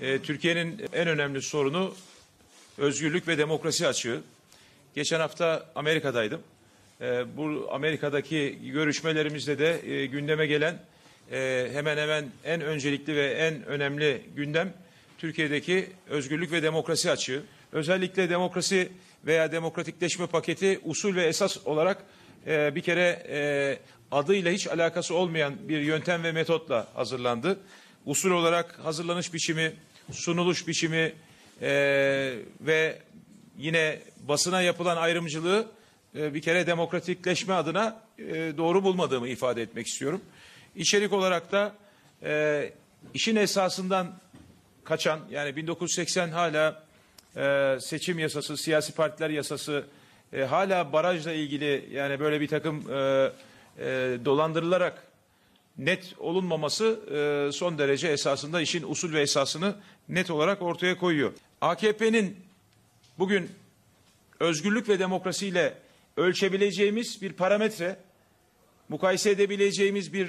E, Türkiye'nin en önemli sorunu özgürlük ve demokrasi açığı. Geçen hafta Amerika'daydım. E, bu Amerika'daki görüşmelerimizde de e, gündeme gelen hemen hemen en öncelikli ve en önemli gündem Türkiye'deki özgürlük ve demokrasi açığı. Özellikle demokrasi veya demokratikleşme paketi usul ve esas olarak bir kere e, adıyla hiç alakası olmayan bir yöntem ve metotla hazırlandı. Usul olarak hazırlanış biçimi, sunuluş biçimi e, ve yine basına yapılan ayrımcılığı e, bir kere demokratikleşme adına e, doğru bulmadığımı ifade etmek istiyorum. İçerik olarak da e, işin esasından kaçan yani 1980 hala e, seçim yasası, siyasi partiler yasası e, hala barajla ilgili yani böyle bir takım e, e, dolandırılarak net olunmaması e, son derece esasında işin usul ve esasını net olarak ortaya koyuyor. AKP'nin bugün özgürlük ve demokrasiyle ölçebileceğimiz bir parametre, mukayese edebileceğimiz bir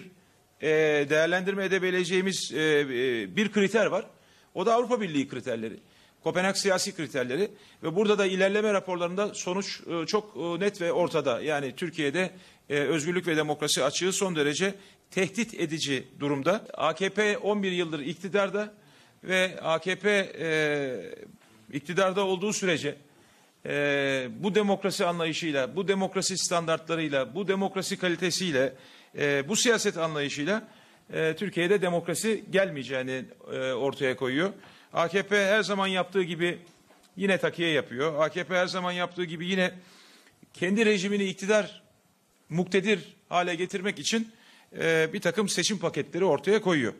e, değerlendirme edebileceğimiz e, e, bir kriter var. O da Avrupa Birliği kriterleri. Kopenhag siyasi kriterleri ve burada da ilerleme raporlarında sonuç e, çok e, net ve ortada. Yani Türkiye'de e, özgürlük ve demokrasi açığı son derece tehdit edici durumda. AKP 11 yıldır iktidarda ve AKP iktidarda olduğu sürece bu demokrasi anlayışıyla, bu demokrasi standartlarıyla, bu demokrasi kalitesiyle, bu siyaset anlayışıyla Türkiye'de demokrasi gelmeyeceğini ortaya koyuyor. AKP her zaman yaptığı gibi yine takiye yapıyor. AKP her zaman yaptığı gibi yine kendi rejimini iktidar muktedir hale getirmek için e, bir takım seçim paketleri ortaya koyuyor.